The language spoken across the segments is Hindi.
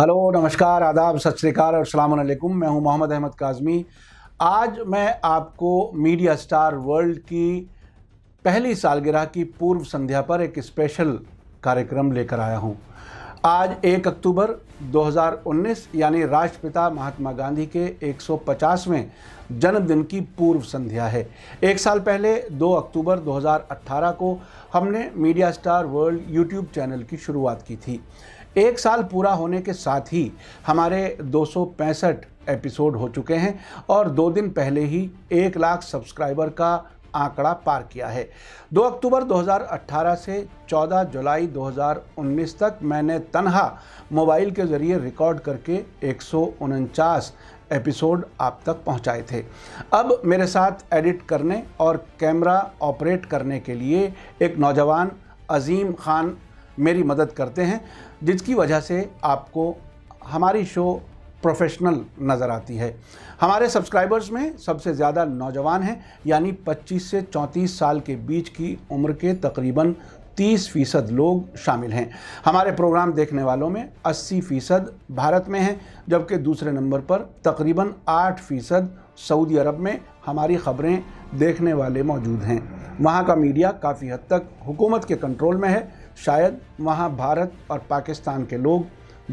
हेलो नमस्कार आदाब सत श्रीकाल और सलामकुम मैं हूं मोहम्मद अहमद काजमी आज मैं आपको मीडिया स्टार वर्ल्ड की पहली सालगिरह की पूर्व संध्या पर एक स्पेशल कार्यक्रम लेकर आया हूं आज 1 अक्टूबर 2019 यानी राष्ट्रपिता महात्मा गांधी के 150वें जन्मदिन की पूर्व संध्या है एक साल पहले 2 अक्टूबर 2018 को हमने media star world YouTube channel की शुरुआत की थी एक साल पूरा होने के साथ ही हमारे दो एपिसोड हो चुके हैं और दो दिन पहले ही एक लाख सब्सक्राइबर का आंकड़ा पार किया है 2 अक्टूबर 2018 से 14 जुलाई 2019 तक मैंने तनहा मोबाइल के ज़रिए रिकॉर्ड करके एक एपिसोड आप तक पहुंचाए थे अब मेरे साथ एडिट करने और कैमरा ऑपरेट करने के लिए एक नौजवान अजीम खान मेरी मदद करते हैं जिसकी वजह से आपको हमारी शो प्रोफेशनल नज़र आती है हमारे सब्सक्राइबर्स में सबसे ज़्यादा नौजवान हैं यानी 25 से 34 साल के बीच की उम्र के तकरीबन 30 फीसद लोग शामिल हैं हमारे प्रोग्राम देखने वालों में 80 फीसद भारत में हैं जबकि दूसरे नंबर पर तकरीबन 8 फीसद सऊदी अरब में हमारी ख़बरें देखने वाले मौजूद हैं वहाँ का मीडिया काफ़ी हद तक हुकूमत के कंट्रोल में है शायद वहाँ भारत और पाकिस्तान के लोग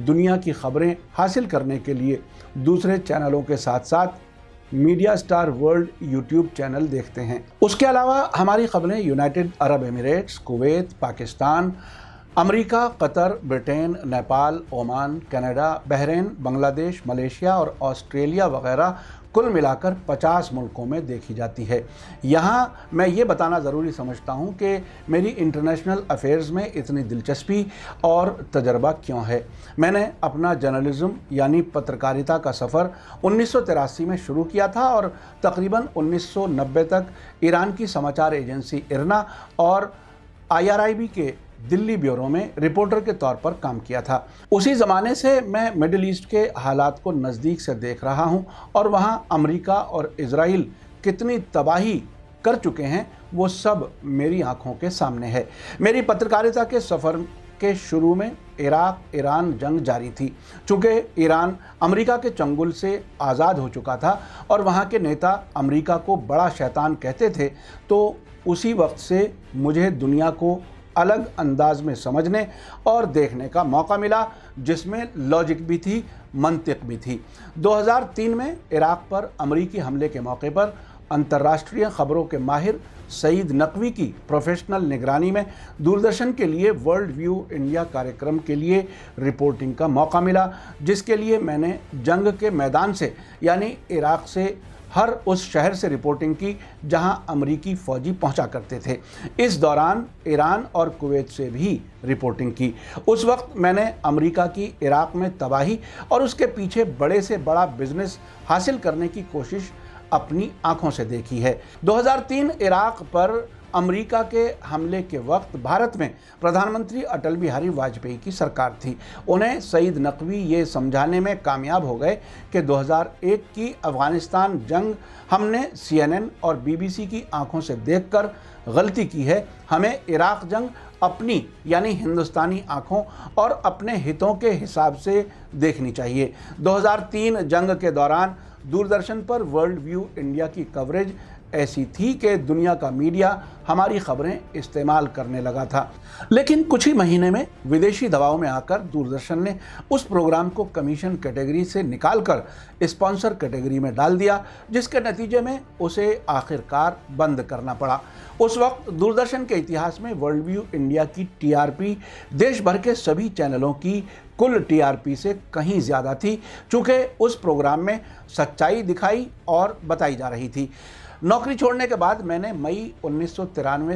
दुनिया की खबरें हासिल करने के लिए दूसरे चैनलों के साथ साथ media star world YouTube channel देखते हैं उसके अलावा हमारी खबरें United Arab Emirates Kuwait Pakistan America Qatar Britain Nepal Oman Canada Bahrain Bangladesh Malaysia और ऑस्ट्रेलिया वगैरह कुल मिलाकर 50 मुल्कों में देखी जाती है यहाँ मैं ये बताना ज़रूरी समझता हूँ कि मेरी इंटरनेशनल अफेयर्स में इतनी दिलचस्पी और तजर्बा क्यों है मैंने अपना जर्नलिज़म यानी पत्रकारिता का सफ़र उन्नीस में शुरू किया था और तकरीबन 1990 तक ईरान की समाचार एजेंसी इरना और आईआरआईबी के दिल्ली ब्यूरो में रिपोर्टर के तौर पर काम किया था उसी ज़माने से मैं मिडिल ईस्ट के हालात को नज़दीक से देख रहा हूँ और वहाँ अमरीका और इसराइल कितनी तबाही कर चुके हैं वो सब मेरी आँखों के सामने है मेरी पत्रकारिता के सफ़र के शुरू में इराक ईरान जंग जारी थी चूँकि ईरान अमेरिका के चंगुल से आज़ाद हो चुका था और वहाँ के नेता अमेरिका को बड़ा शैतान कहते थे तो उसी वक्त से मुझे दुनिया को अलग अंदाज में समझने और देखने का मौका मिला जिसमें लॉजिक भी थी मंतिक भी थी 2003 में इराक़ पर अमरीकी हमले के मौके पर अंतर्राष्ट्रीय खबरों के माहिर सईद नकवी की प्रोफेशनल निगरानी में दूरदर्शन के लिए वर्ल्ड व्यू इंडिया कार्यक्रम के लिए रिपोर्टिंग का मौका मिला जिसके लिए मैंने जंग के मैदान से यानी इराक़ से हर उस शहर से रिपोर्टिंग की जहां अमरीकी फ़ौजी पहुंचा करते थे इस दौरान ईरान और कुवैत से भी रिपोर्टिंग की उस वक्त मैंने अमेरिका की इराक़ में तबाही और उसके पीछे बड़े से बड़ा बिजनेस हासिल करने की कोशिश अपनी आंखों से देखी है 2003 इराक़ पर अमेरिका के हमले के वक्त भारत में प्रधानमंत्री अटल बिहारी वाजपेयी की सरकार थी उन्हें सईद नकवी ये समझाने में कामयाब हो गए कि 2001 की अफ़गानिस्तान जंग हमने सीएनएन और बीबीसी की आंखों से देखकर गलती की है हमें इराक जंग अपनी यानी हिंदुस्तानी आंखों और अपने हितों के हिसाब से देखनी चाहिए 2003 जंग के दौरान दूरदर्शन पर वर्ल्ड व्यू इंडिया की कवरेज ऐसी थी कि दुनिया का मीडिया हमारी खबरें इस्तेमाल करने लगा था लेकिन कुछ ही महीने में विदेशी दवाओं में आकर दूरदर्शन ने उस प्रोग्राम को कमीशन कैटेगरी से निकालकर स्पॉन्सर कैटेगरी में डाल दिया जिसके नतीजे में उसे आखिरकार बंद करना पड़ा उस वक्त दूरदर्शन के इतिहास में वर्ल्ड व्यू इंडिया की टीआरपी देश भर के सभी चैनलों की कुल टीआरपी से कहीं ज़्यादा थी चूँकि उस प्रोग्राम में सच्चाई दिखाई और बताई जा रही थी नौकरी छोड़ने के बाद मैंने मई उन्नीस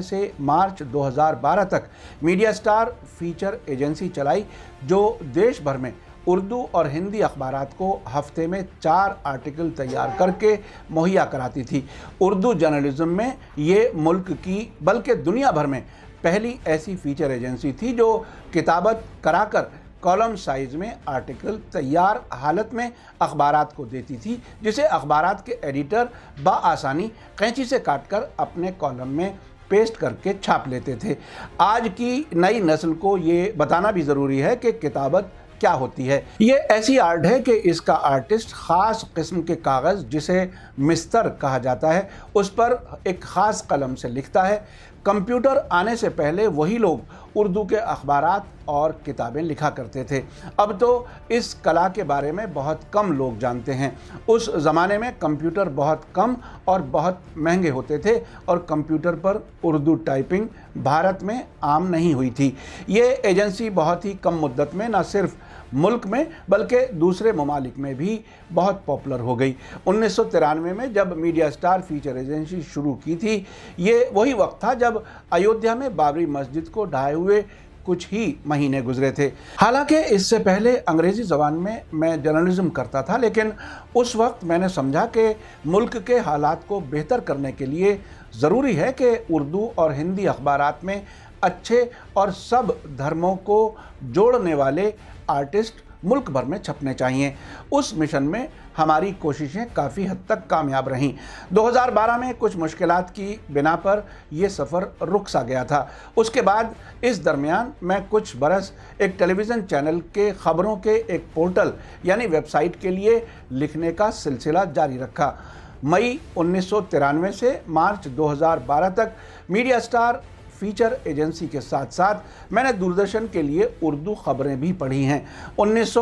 से मार्च 2012 तक मीडिया स्टार फीचर एजेंसी चलाई जो देश भर में उर्दू और हिंदी अखबार को हफ्ते में चार आर्टिकल तैयार करके मुहैया कराती थी उर्दू जर्नलिज्म में ये मुल्क की बल्कि दुनिया भर में पहली ऐसी फीचर एजेंसी थी जो किताबत कराकर कॉलम साइज में आर्टिकल तैयार हालत में अखबार को देती थी जिसे अखबार के एडिटर बासानी कैंची से काट कर अपने कॉलम में पेस्ट करके छाप लेते थे आज की नई नस्ल को ये बताना भी ज़रूरी है कि किताबत क्या होती है ये ऐसी आर्ट है कि इसका आर्टिस्ट ख़ास किस्म के कागज़ जिसे मिस्तर कहा जाता है उस पर एक ख़ास कलम से लिखता है कंप्यूटर आने से पहले वही लोग उर्दू के अखबार और किताबें लिखा करते थे अब तो इस कला के बारे में बहुत कम लोग जानते हैं उस ज़माने में कंप्यूटर बहुत कम और बहुत महंगे होते थे और कंप्यूटर पर उर्दू टाइपिंग भारत में आम नहीं हुई थी ये एजेंसी बहुत ही कम मुद्दत में न सिर्फ़ मुल्क में बल्कि दूसरे ममालिक में भी बहुत पॉपुलर हो गई उन्नीस में जब मीडिया स्टार फीचर एजेंसी शुरू की थी ये वही वक्त था जब अयोध्या में बाबरी मस्जिद को ढाए हुए कुछ ही महीने गुजरे थे हालांकि इससे पहले अंग्रेज़ी ज़बान में मैं जर्नलिज़्म करता था लेकिन उस वक्त मैंने समझा कि मुल्क के हालात को बेहतर करने के लिए ज़रूरी है कि उर्दू और हिंदी अखबार में अच्छे और सब धर्मों को जोड़ने वाले आर्टिस्ट मुल्क भर में छपने चाहिए उस मिशन में हमारी कोशिशें काफ़ी हद तक कामयाब रहीं 2012 में कुछ मुश्किल की बिना पर यह सफ़र रुक सा गया था उसके बाद इस दरमियान मैं कुछ बरस एक टेलीविज़न चैनल के ख़बरों के एक पोर्टल यानी वेबसाइट के लिए लिखने का सिलसिला जारी रखा मई उन्नीस से मार्च 2012 तक मीडिया स्टार फीचर एजेंसी के साथ साथ मैंने दूरदर्शन के लिए उर्दू खबरें भी पढ़ी हैं उन्नीस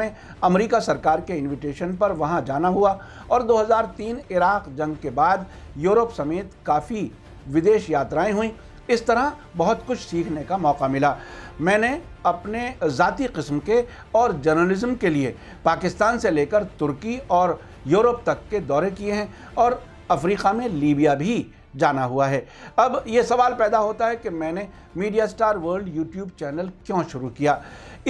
में अमेरिका सरकार के इनविटेशन पर वहाँ जाना हुआ और 2003 इराक जंग के बाद यूरोप समेत काफ़ी विदेश यात्राएं हुई इस तरह बहुत कुछ सीखने का मौका मिला मैंने अपने ज़ाती कस्म के और जर्नलिज़म के लिए पाकिस्तान से लेकर तुर्की और यूरोप तक के दौरे किए हैं और अफ्रीका में लीबिया भी जाना हुआ है अब ये सवाल पैदा होता है कि मैंने media star world YouTube channel क्यों शुरू किया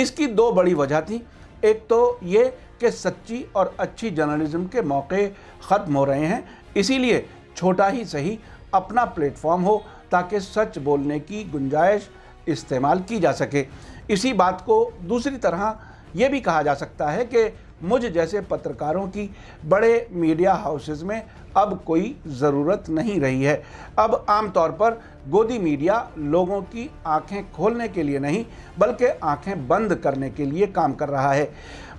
इसकी दो बड़ी वजह थी एक तो ये कि सच्ची और अच्छी जर्नलिज्म के मौके ख़त्म हो रहे हैं इसीलिए छोटा ही सही अपना प्लेटफॉर्म हो ताकि सच बोलने की गुंजाइश इस्तेमाल की जा सके इसी बात को दूसरी तरह ये भी कहा जा सकता है कि मुझ जैसे पत्रकारों की बड़े मीडिया हाउसेस में अब कोई ज़रूरत नहीं रही है अब आमतौर पर गोदी मीडिया लोगों की आंखें खोलने के लिए नहीं बल्कि आंखें बंद करने के लिए काम कर रहा है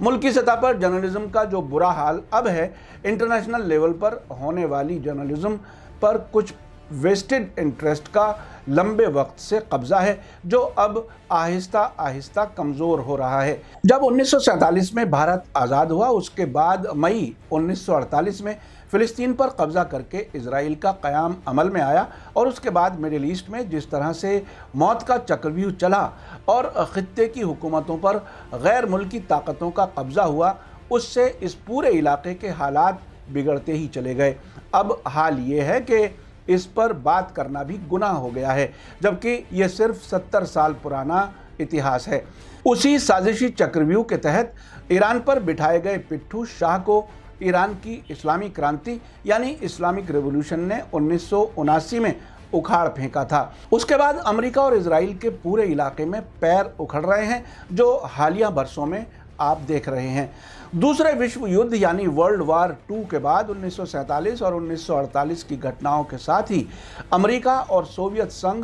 मुल्की सतह पर जर्नलिज्म का जो बुरा हाल अब है इंटरनेशनल लेवल पर होने वाली जर्नलिज्म पर कुछ वेस्टेड इंटरेस्ट का लंबे वक्त से कब्जा है जो अब आहिस्ता आहिस्ता कमज़ोर हो रहा है जब उन्नीस में भारत आज़ाद हुआ उसके बाद मई 1948 में फ़िलिस्तीन पर कब्ज़ा करके इसराइल का क़याम अमल में आया और उसके बाद मिडिल ईस्ट में जिस तरह से मौत का चक्रव्यूह चला और ख़त्े की हुकूमतों पर गैर मुल्की ताकतों का कब्ज़ा हुआ उससे इस पूरे इलाके के हालात बिगड़ते ही चले गए अब हाल ये है कि इस पर बात करना भी गुनाह हो गया है जबकि ये सिर्फ सत्तर साल पुराना इतिहास है उसी साजिशी चक्रव्यूह के तहत ईरान पर बिठाए गए पिट्ठू शाह को ईरान की इस्लामी क्रांति यानी इस्लामिक रेवोल्यूशन ने उन्नीस में उखाड़ फेंका था उसके बाद अमेरिका और इसराइल के पूरे इलाके में पैर उखड़ रहे हैं जो हालिया बरसों में आप देख रहे हैं दूसरे विश्व युद्ध यानी वर्ल्ड वार टू के बाद 1947 और 1948 की घटनाओं के साथ ही अमेरिका और सोवियत संघ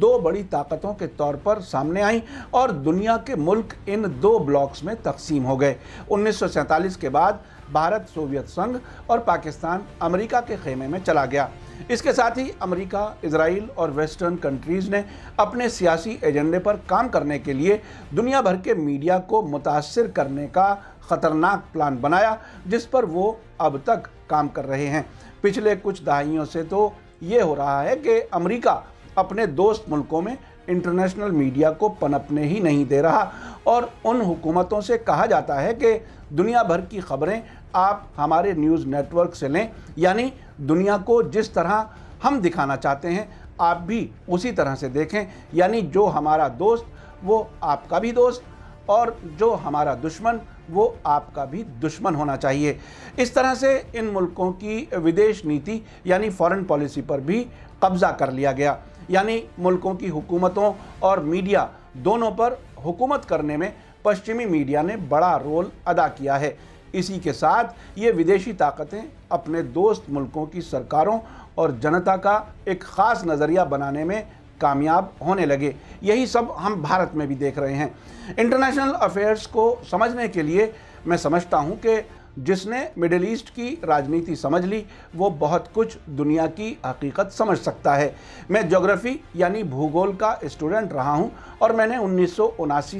दो बड़ी ताकतों के तौर पर सामने आई और दुनिया के मुल्क इन दो ब्लॉक्स में तकसीम हो गए 1947 के बाद भारत सोवियत संघ और पाकिस्तान अमेरिका के खेमे में चला गया इसके साथ ही अमेरिका, इसराइल और वेस्टर्न कंट्रीज़ ने अपने सियासी एजेंडे पर काम करने के लिए दुनिया भर के मीडिया को मुतासर करने का ख़तरनाक प्लान बनाया जिस पर वो अब तक काम कर रहे हैं पिछले कुछ दहाइयों से तो ये हो रहा है कि अमेरिका अपने दोस्त मुल्कों में इंटरनेशनल मीडिया को पनपने ही नहीं दे रहा और उन हुकूमतों से कहा जाता है कि दुनिया भर की खबरें आप हमारे न्यूज़ नेटवर्क से लें यानी दुनिया को जिस तरह हम दिखाना चाहते हैं आप भी उसी तरह से देखें यानी जो हमारा दोस्त वो आपका भी दोस्त और जो हमारा दुश्मन वो आपका भी दुश्मन होना चाहिए इस तरह से इन मुल्कों की विदेश नीति यानी फॉरेन पॉलिसी पर भी कब्ज़ा कर लिया गया यानी मुल्कों की हुकूमतों और मीडिया दोनों पर हुकूमत करने में पश्चिमी मीडिया ने बड़ा रोल अदा किया है इसी के साथ ये विदेशी ताकतें अपने दोस्त मुल्कों की सरकारों और जनता का एक ख़ास नज़रिया बनाने में कामयाब होने लगे यही सब हम भारत में भी देख रहे हैं इंटरनेशनल अफेयर्स को समझने के लिए मैं समझता हूँ कि जिसने मिडिल ईस्ट की राजनीति समझ ली वो बहुत कुछ दुनिया की हकीकत समझ सकता है मैं जोग्राफ़ी यानी भूगोल का स्टूडेंट रहा हूँ और मैंने उन्नीस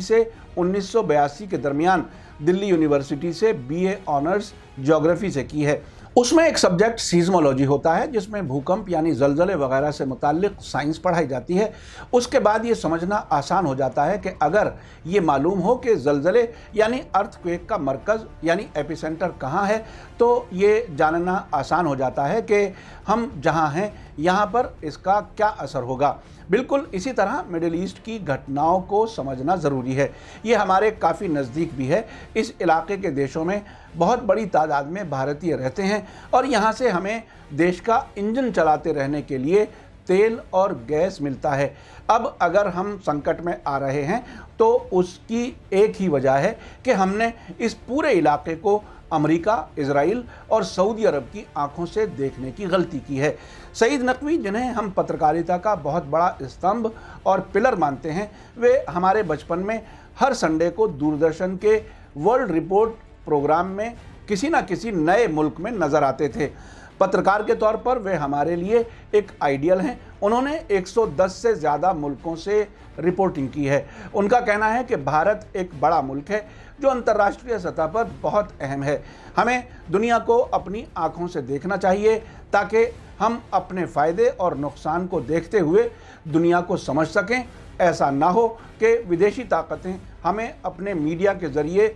से उन्नीस के दरमियान दिल्ली यूनिवर्सिटी से बीए ऑनर्स जोग्राफ़ी से की है उसमें एक सब्जेक्ट सीजमोलॉजी होता है जिसमें भूकंप यानी जलजले वगैरह से मुतक साइंस पढ़ाई जाती है उसके बाद ये समझना आसान हो जाता है कि अगर ये मालूम हो कि जलजले यानी अर्थक्वेक का मरकज़ यानी एपिसेंटर कहाँ है तो ये जानना आसान हो जाता है कि हम जहाँ हैं यहाँ पर इसका क्या असर होगा बिल्कुल इसी तरह मिडिल ईस्ट की घटनाओं को समझना ज़रूरी है ये हमारे काफ़ी नज़दीक भी है इस इलाके के देशों में बहुत बड़ी तादाद में भारतीय रहते हैं और यहाँ से हमें देश का इंजन चलाते रहने के लिए तेल और गैस मिलता है अब अगर हम संकट में आ रहे हैं तो उसकी एक ही वजह है कि हमने इस पूरे इलाके को अमेरिका, इसराइल और सऊदी अरब की आंखों से देखने की गलती की है सईद नकवी जिन्हें हम पत्रकारिता का बहुत बड़ा स्तंभ और पिलर मानते हैं वे हमारे बचपन में हर संडे को दूरदर्शन के वर्ल्ड रिपोर्ट प्रोग्राम में किसी न किसी नए मुल्क में नज़र आते थे पत्रकार के तौर पर वे हमारे लिए एक आइडियल हैं उन्होंने 110 से ज़्यादा मुल्कों से रिपोर्टिंग की है उनका कहना है कि भारत एक बड़ा मुल्क है जो अंतर्राष्ट्रीय सतह पर बहुत अहम है हमें दुनिया को अपनी आँखों से देखना चाहिए ताकि हम अपने फ़ायदे और नुकसान को देखते हुए दुनिया को समझ सकें ऐसा ना हो कि विदेशी ताकतें हमें अपने मीडिया के ज़रिए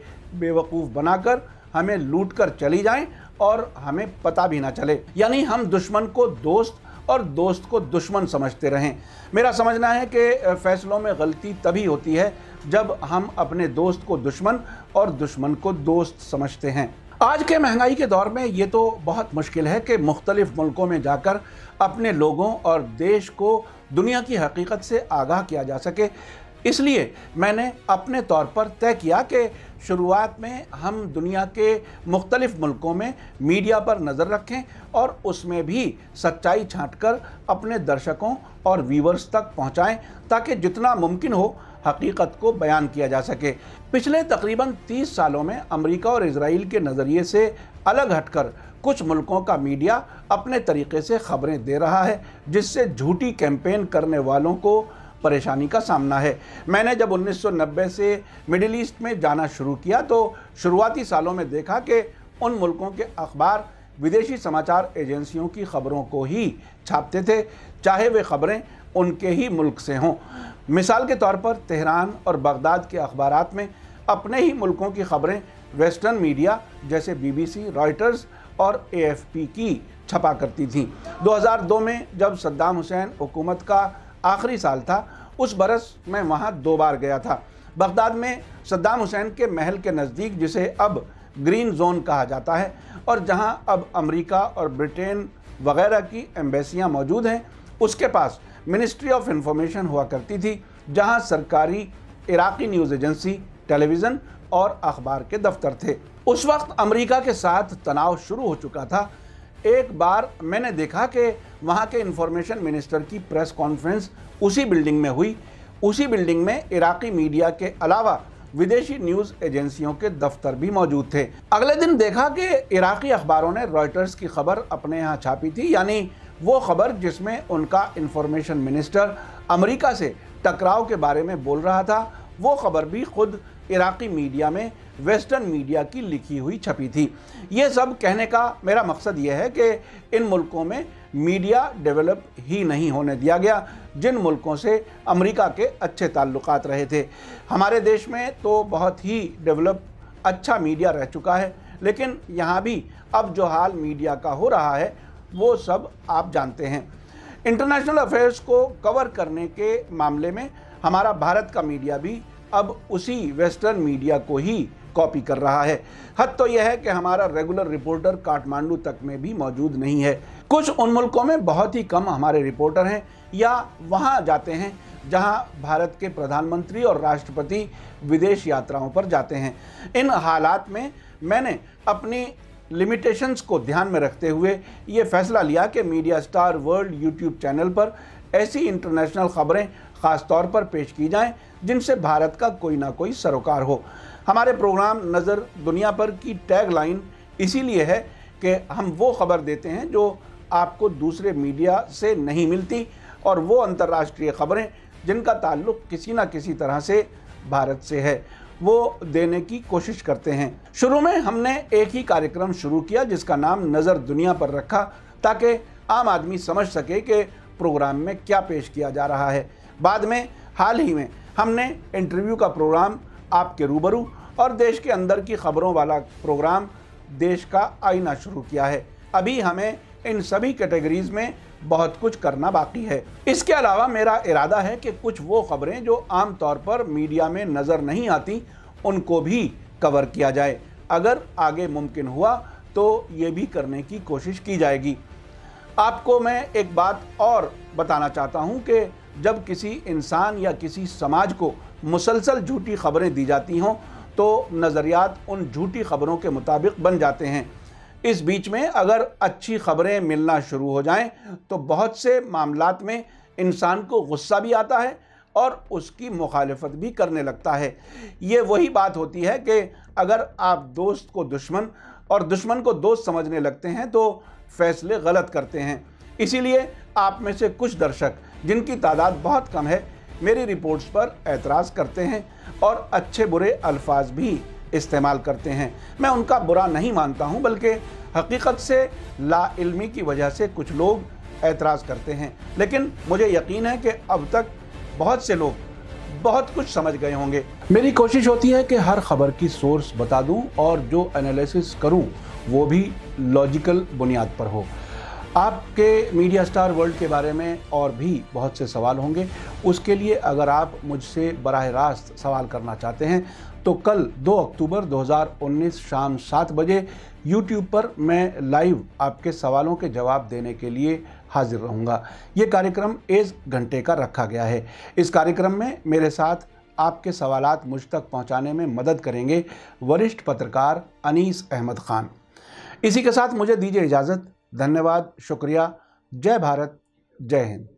बेवकूफ़ बनाकर हमें लूट कर चली जाएं और हमें पता भी ना चले यानी हम दुश्मन को दोस्त और दोस्त को दुश्मन समझते रहें मेरा समझना है कि फैसलों में गलती तभी होती है जब हम अपने दोस्त को दुश्मन और दुश्मन को दोस्त समझते हैं आज के महंगाई के दौर में ये तो बहुत मुश्किल है कि मुख्तलिफ़ मुल्कों में जाकर अपने लोगों और देश को दुनिया की हकीकत से आगाह किया जा सके इसलिए मैंने अपने तौर पर तय किया कि शुरुआत में हम दुनिया के मुख्तलिफ मुल्कों में मीडिया पर नज़र रखें और उसमें भी सच्चाई छाँट कर अपने दर्शकों और व्यूवर्स तक पहुँचाएँ ताकि जितना मुमकिन हो हकीकत को बयान किया जा सके पिछले तकरीबन 30 सालों में अमेरिका और इसराइल के नज़रिए से अलग हटकर कुछ मुल्कों का मीडिया अपने तरीके से खबरें दे रहा है जिससे झूठी कैंपेन करने वालों को परेशानी का सामना है मैंने जब 1990 से मिडिल ईस्ट में जाना शुरू किया तो शुरुआती सालों में देखा कि उन मुल्कों के अखबार विदेशी समाचार एजेंसियों की खबरों को ही छापते थे चाहे वे खबरें उनके ही मुल्क से हों मिसाल के तौर पर तेहरान और बगदाद के अखबार में अपने ही मुल्कों की खबरें वेस्टर्न मीडिया जैसे बीबीसी, रॉयटर्स और एएफपी की छपा करती थी 2002 में जब सद्दाम हुसैन हुकूमत का आखिरी साल था उस बरस मैं वहाँ दो बार गया था बगदाद में सद्दाम हुसैन के महल के नज़दीक जिसे अब ग्रीन जोन कहा जाता है और जहाँ अब अमेरिका और ब्रिटेन वगैरह की एम्बेसियाँ मौजूद हैं उसके पास मिनिस्ट्री ऑफ इंफॉर्मेशन हुआ करती थी जहां सरकारी इराक़ी न्यूज़ एजेंसी टेलीविज़न और अखबार के दफ्तर थे उस वक्त अमेरिका के साथ तनाव शुरू हो चुका था एक बार मैंने देखा कि वहाँ के इंफॉर्मेशन मिनिस्टर की प्रेस कॉन्फ्रेंस उसी बिल्डिंग में हुई उसी बिल्डिंग में इराक़ी मीडिया के अलावा विदेशी न्यूज़ एजेंसियों के दफ्तर भी मौजूद थे अगले दिन देखा कि इराक़ी अखबारों ने रॉयटर्स की खबर अपने यहाँ छापी थी यानी वो खबर जिसमें उनका इंफॉर्मेशन मिनिस्टर अमेरिका से टकराव के बारे में बोल रहा था वो खबर भी खुद इराक़ी मीडिया में वेस्टर्न मीडिया की लिखी हुई छपी थी ये सब कहने का मेरा मकसद ये है कि इन मुल्कों में मीडिया डेवलप ही नहीं होने दिया गया जिन मुल्कों से अमेरिका के अच्छे ताल्लुक रहे थे हमारे देश में तो बहुत ही डेवलप अच्छा मीडिया रह चुका है लेकिन यहाँ भी अब जो हाल मीडिया का हो रहा है वो सब आप जानते हैं इंटरनेशनल अफेयर्स को कवर करने के मामले में हमारा भारत का मीडिया भी अब उसी वेस्टर्न मीडिया को ही कॉपी कर रहा है हद तो यह है कि हमारा रेगुलर रिपोर्टर काठमांडू तक में भी मौजूद नहीं है कुछ उन मुल्कों में बहुत ही कम हमारे रिपोर्टर हैं या वहाँ जाते हैं जहाँ भारत के प्रधानमंत्री और राष्ट्रपति विदेश यात्राओं पर जाते हैं इन हालात में मैंने अपनी लिमिटेशंस को ध्यान में रखते हुए ये फैसला लिया कि media star world YouTube channel पर ऐसी इंटरनेशनल खबरें ख़ास तौर पर पेश की जाएं जिनसे भारत का कोई ना कोई सरोकार हो हमारे प्रोग्राम नज़र दुनिया पर की टैग लाइन इसीलिए है कि हम वो खबर देते हैं जो आपको दूसरे मीडिया से नहीं मिलती और वो अंतर्राष्ट्रीय खबरें जिनका ताल्लुक किसी न किसी तरह से भारत से है वो देने की कोशिश करते हैं शुरू में हमने एक ही कार्यक्रम शुरू किया जिसका नाम नज़र दुनिया पर रखा ताकि आम आदमी समझ सके कि प्रोग्राम में क्या पेश किया जा रहा है बाद में हाल ही में हमने इंटरव्यू का प्रोग्राम आपके रूबरू और देश के अंदर की खबरों वाला प्रोग्राम देश का आईना शुरू किया है अभी हमें इन सभी कैटेगरीज़ में बहुत कुछ करना बाकी है इसके अलावा मेरा इरादा है कि कुछ वो खबरें जो आम तौर पर मीडिया में नज़र नहीं आती उनको भी कवर किया जाए अगर आगे मुमकिन हुआ तो ये भी करने की कोशिश की जाएगी आपको मैं एक बात और बताना चाहता हूँ कि जब किसी इंसान या किसी समाज को मुसलसल झूठी खबरें दी जाती हों तो नज़रियात उन झूठी खबरों के मुताबिक बन जाते हैं इस बीच में अगर अच्छी खबरें मिलना शुरू हो जाएं तो बहुत से मामला में इंसान को गुस्सा भी आता है और उसकी मुखालफत भी करने लगता है ये वही बात होती है कि अगर आप दोस्त को दुश्मन और दुश्मन को दोस्त समझने लगते हैं तो फैसले गलत करते हैं इसीलिए आप में से कुछ दर्शक जिनकी तादाद बहुत कम है मेरी रिपोर्ट्स पर एतराज़ करते हैं और अच्छे बुरे अल्फाज भी इस्तेमाल करते हैं मैं उनका बुरा नहीं मानता हूं बल्कि हकीकत से ला इल्मी की वजह से कुछ लोग एतराज़ करते हैं लेकिन मुझे यकीन है कि अब तक बहुत से लोग बहुत कुछ समझ गए होंगे मेरी कोशिश होती है कि हर खबर की सोर्स बता दूं और जो एनालिसिस करूं वो भी लॉजिकल बुनियाद पर हो आपके मीडिया स्टार वर्ल्ड के बारे में और भी बहुत से सवाल होंगे उसके लिए अगर आप मुझसे बरह रास्त सवाल करना चाहते हैं तो कल 2 अक्टूबर 2019 शाम सात बजे यूट्यूब पर मैं लाइव आपके सवालों के जवाब देने के लिए हाजिर रहूँगा ये कार्यक्रम एक घंटे का रखा गया है इस कार्यक्रम में मेरे साथ आपके सवाल मुझ तक पहुँचाने में मदद करेंगे वरिष्ठ पत्रकार अनीस अहमद ख़ान इसी के साथ मुझे दीजिए इजाज़त धन्यवाद शुक्रिया जय भारत जय हिंद